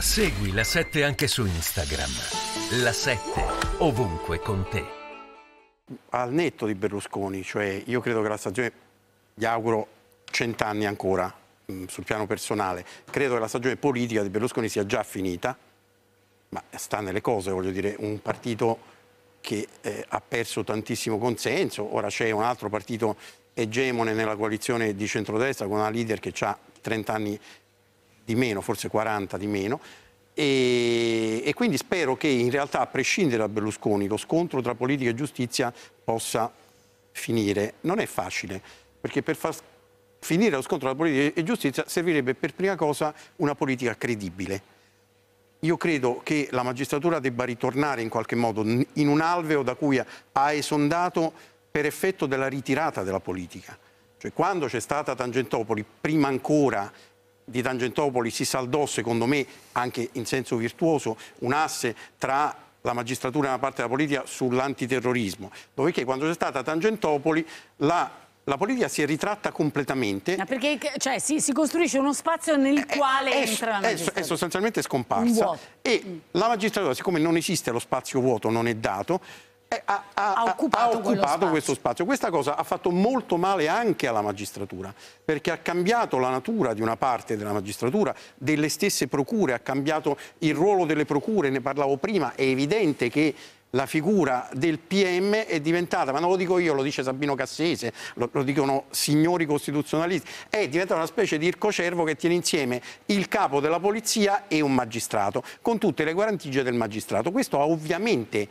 Segui la 7 anche su Instagram. La 7 ovunque con te. Al netto di Berlusconi, cioè io credo che la stagione, gli auguro cent'anni ancora mm, sul piano personale, credo che la stagione politica di Berlusconi sia già finita, ma sta nelle cose, voglio dire, un partito che eh, ha perso tantissimo consenso, ora c'è un altro partito egemone nella coalizione di centrodestra con una leader che ha 30 anni di meno, forse 40 di meno, e, e, quindi spero che in realtà, a prescindere da Berlusconi, lo scontro tra politica e giustizia possa finire. Non è facile, perché per far finire lo scontro tra politica e giustizia servirebbe per prima cosa una politica credibile. Io credo che la magistratura debba ritornare in qualche modo in un alveo da cui ha esondato per effetto della ritirata della politica. Cioè quando c'è stata Tangentopoli, prima ancora di Tangentopoli si saldò, secondo me, anche in senso virtuoso, un asse tra la magistratura e una parte della politica sull'antiterrorismo. Dopodiché quando c'è stata Tangentopoli la la politica si è ritratta completamente. Ma perché cioè, si, si, costruisce uno spazio nel è, eh, eh, quale è, eh, entra la magistratura. È sostanzialmente scomparsa. E mm. la magistratura, siccome non esiste lo spazio vuoto, non è dato, eh, ha, ha, ha, occupato, ha occupato questo spazio. Questa cosa ha fatto molto male anche alla magistratura, perché ha cambiato la natura di una parte della magistratura, delle stesse procure, ha cambiato il ruolo delle procure, ne parlavo prima, è evidente che la figura del PM è diventata, ma non lo dico io, lo dice Sabino Cassese, lo, lo, dicono signori costituzionalisti, è diventata una specie di ircocervo che tiene insieme il capo della polizia e un magistrato, con tutte le guarentigie del magistrato. Questo ha ovviamente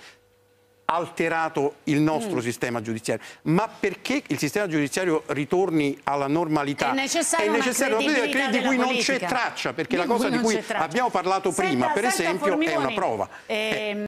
alterato il nostro mm. sistema giudiziario, ma perché il sistema giudiziario ritorni alla normalità è necessario, è necessario una credibilità credi di cui non c'è traccia, perché di la cosa di cui abbiamo parlato senta, prima, per senta, esempio, formimoni. è una prova. Ehm... Eh.